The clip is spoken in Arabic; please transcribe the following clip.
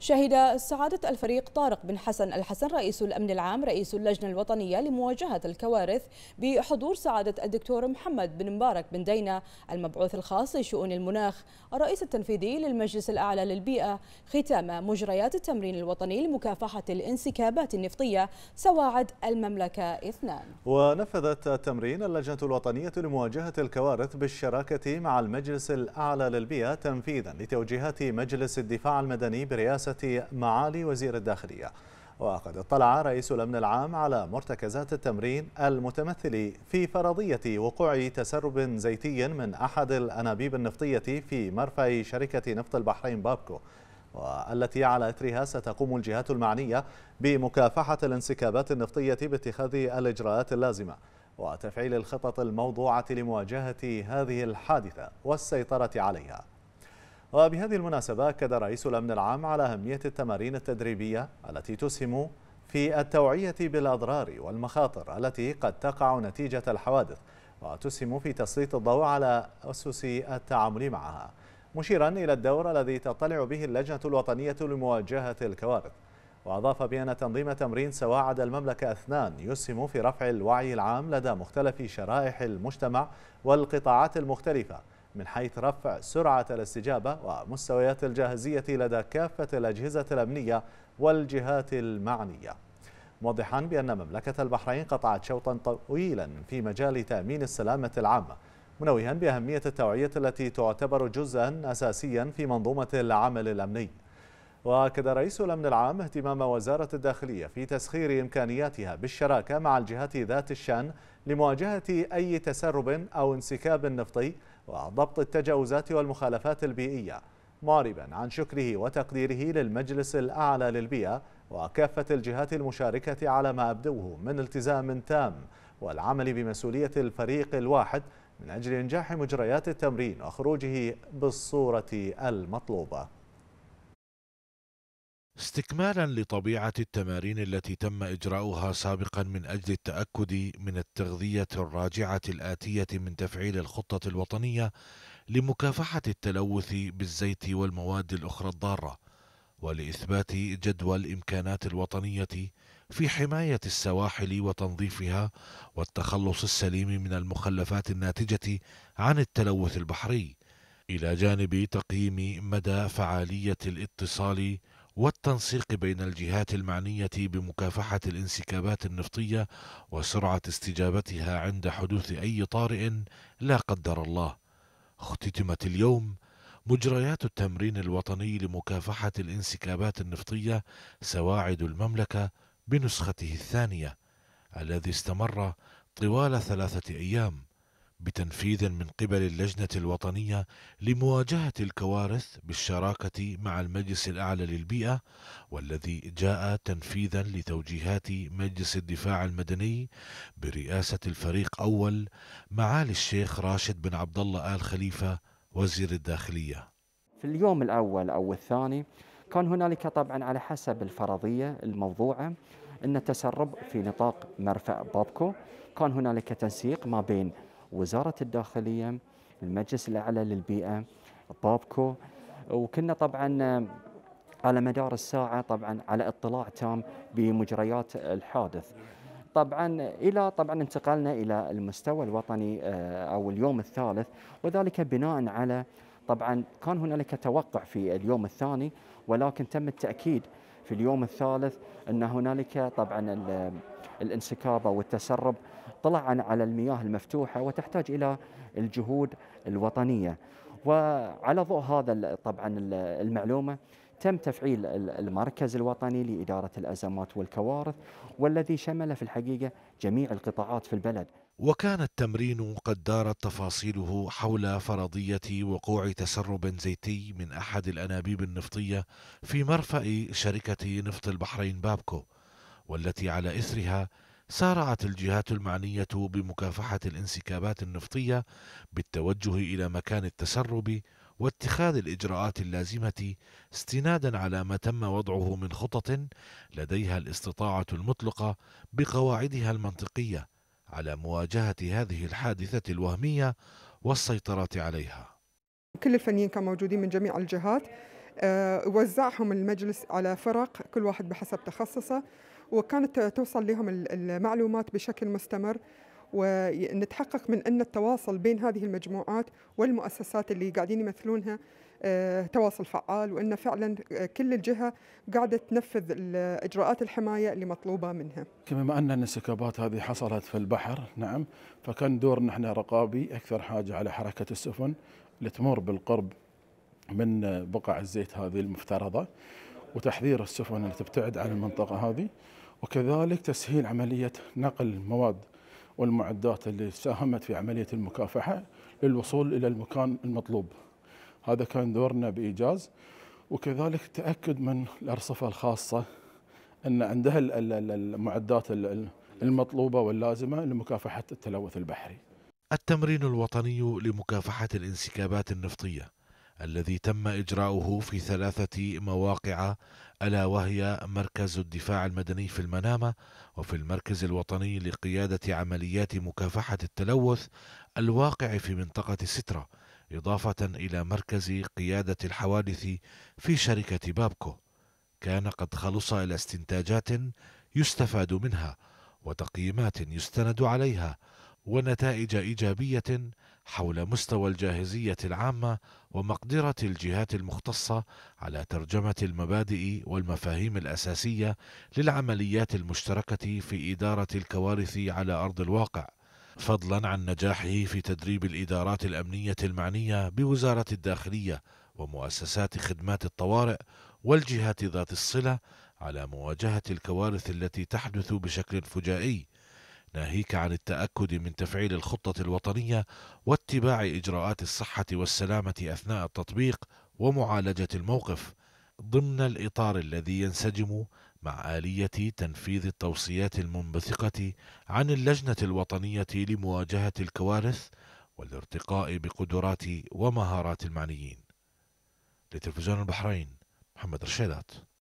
شهد سعادة الفريق طارق بن حسن الحسن رئيس الأمن العام رئيس اللجنة الوطنية لمواجهة الكوارث بحضور سعادة الدكتور محمد بن مبارك بن دينا المبعوث الخاص لشؤون المناخ الرئيس التنفيذي للمجلس الأعلى للبيئة ختام مجريات التمرين الوطني لمكافحة الانسكابات النفطية سواعد المملكة اثنان ونفذت التمرين اللجنة الوطنية لمواجهة الكوارث بالشراكة مع المجلس الأعلى للبيئة تنفيذا لتوجيهات مجلس الدفاع المدني برئاسة معالي وزير الداخلية وقد اطلع رئيس الأمن العام على مرتكزات التمرين المتمثل في فرضية وقوع تسرب زيتي من أحد الأنابيب النفطية في مرفأ شركة نفط البحرين بابكو والتي على اثرها ستقوم الجهات المعنيه بمكافحه الانسكابات النفطيه باتخاذ الاجراءات اللازمه وتفعيل الخطط الموضوعه لمواجهه هذه الحادثه والسيطره عليها وبهذه المناسبة أكد رئيس الأمن العام على أهمية التمارين التدريبية التي تسهم في التوعية بالأضرار والمخاطر التي قد تقع نتيجة الحوادث وتسهم في تسليط الضوء على أسس التعامل معها مشيرا إلى الدور الذي تطلع به اللجنة الوطنية لمواجهة الكوارث وأضاف بأن تنظيم تمرين سواعد المملكة أثنان يسهم في رفع الوعي العام لدى مختلف شرائح المجتمع والقطاعات المختلفة من حيث رفع سرعة الاستجابة ومستويات الجاهزية لدى كافة الأجهزة الأمنية والجهات المعنية موضحا بأن مملكة البحرين قطعت شوطا طويلا في مجال تأمين السلامة العامة منوها بأهمية التوعية التي تعتبر جزءا أساسيا في منظومة العمل الأمني وأكد رئيس الأمن العام اهتمام وزارة الداخلية في تسخير إمكانياتها بالشراكة مع الجهات ذات الشأن لمواجهة أي تسرب أو انسكاب نفطي وضبط التجاوزات والمخالفات البيئية معربا عن شكره وتقديره للمجلس الأعلى للبيئة وكافة الجهات المشاركة على ما أبدوه من التزام تام والعمل بمسؤولية الفريق الواحد من أجل إنجاح مجريات التمرين وخروجه بالصورة المطلوبة استكمالا لطبيعة التمارين التي تم إجراؤها سابقا من أجل التأكد من التغذية الراجعة الآتية من تفعيل الخطة الوطنية لمكافحة التلوث بالزيت والمواد الأخرى الضارة ولإثبات جدوى الإمكانات الوطنية في حماية السواحل وتنظيفها والتخلص السليم من المخلفات الناتجة عن التلوث البحري إلى جانب تقييم مدى فعالية الاتصال والتنسيق بين الجهات المعنية بمكافحة الانسكابات النفطية وسرعة استجابتها عند حدوث أي طارئ لا قدر الله. اختتمت اليوم مجريات التمرين الوطني لمكافحة الانسكابات النفطية سواعد المملكة بنسخته الثانية الذي استمر طوال ثلاثة أيام بتنفيذ من قبل اللجنة الوطنية لمواجهة الكوارث بالشراكة مع المجلس الأعلى للبيئة والذي جاء تنفيذا لتوجيهات مجلس الدفاع المدني برئاسة الفريق أول معالي الشيخ راشد بن عبد الله آل خليفة وزير الداخلية في اليوم الأول أو الثاني كان هنالك طبعا على حسب الفرضية الموضوعة أن تسرب في نطاق مرفأ بابكو كان هنالك تنسيق ما بين وزاره الداخليه المجلس الاعلى للبيئه بابكو وكنا طبعا آه، على مدار الساعه طبعا على اطلاع تام بمجريات الحادث طبعا الى طبعا انتقلنا الى المستوى الوطني آه، او اليوم الثالث وذلك بناء على طبعا كان هنالك توقع في اليوم الثاني ولكن تم التاكيد في اليوم الثالث أن هنالك طبعا الانسكاب أو التسرب طلعا على المياه المفتوحة وتحتاج إلى الجهود الوطنية وعلى ضوء هذا طبعا المعلومة تم تفعيل المركز الوطني لإدارة الأزمات والكوارث والذي شمل في الحقيقة جميع القطاعات في البلد وكان التمرين قد دارت تفاصيله حول فرضية وقوع تسرب زيتي من أحد الأنابيب النفطية في مرفأ شركة نفط البحرين بابكو والتي على إثرها سارعت الجهات المعنية بمكافحة الانسكابات النفطية بالتوجه إلى مكان التسرب واتخاذ الإجراءات اللازمة استنادا على ما تم وضعه من خطط لديها الاستطاعة المطلقة بقواعدها المنطقية على مواجهة هذه الحادثة الوهمية والسيطرة عليها كل الفنيين كانوا موجودين من جميع الجهات آه، وزعهم المجلس على فرق كل واحد بحسب تخصصه وكانت توصل لهم المعلومات بشكل مستمر ونتحقق من أن التواصل بين هذه المجموعات والمؤسسات اللي قاعدين يمثلونها آه، تواصل فعال وأن فعلا آه، كل الجهة قاعدة تنفذ إجراءات الحماية اللي مطلوبة منها بما أن الانسكابات هذه حصلت في البحر نعم فكان دور نحن رقابي أكثر حاجة على حركة السفن اللي تمر بالقرب من بقع الزيت هذه المفترضة وتحذير السفن اللي تبتعد عن المنطقة هذه وكذلك تسهيل عملية نقل مواد والمعدات اللي ساهمت في عملية المكافحة للوصول إلى المكان المطلوب هذا كان دورنا بإيجاز وكذلك تأكد من الأرصفة الخاصة أن عندها المعدات المطلوبة واللازمة لمكافحة التلوث البحري التمرين الوطني لمكافحة الانسكابات النفطية الذي تم إجراؤه في ثلاثة مواقع ألا وهي مركز الدفاع المدني في المنامة وفي المركز الوطني لقيادة عمليات مكافحة التلوث الواقع في منطقة سترة إضافة إلى مركز قيادة الحوادث في شركة بابكو كان قد خلص إلى استنتاجات يستفاد منها وتقييمات يستند عليها ونتائج ايجابيه حول مستوى الجاهزيه العامه ومقدره الجهات المختصه على ترجمه المبادئ والمفاهيم الاساسيه للعمليات المشتركه في اداره الكوارث على ارض الواقع فضلا عن نجاحه في تدريب الادارات الامنيه المعنيه بوزاره الداخليه ومؤسسات خدمات الطوارئ والجهات ذات الصله على مواجهه الكوارث التي تحدث بشكل فجائي ناهيك عن التأكد من تفعيل الخطة الوطنية واتباع إجراءات الصحة والسلامة أثناء التطبيق ومعالجة الموقف ضمن الإطار الذي ينسجم مع آلية تنفيذ التوصيات المنبثقة عن اللجنة الوطنية لمواجهة الكوارث والارتقاء بقدرات ومهارات المعنيين لتلفزيون البحرين محمد رشيدات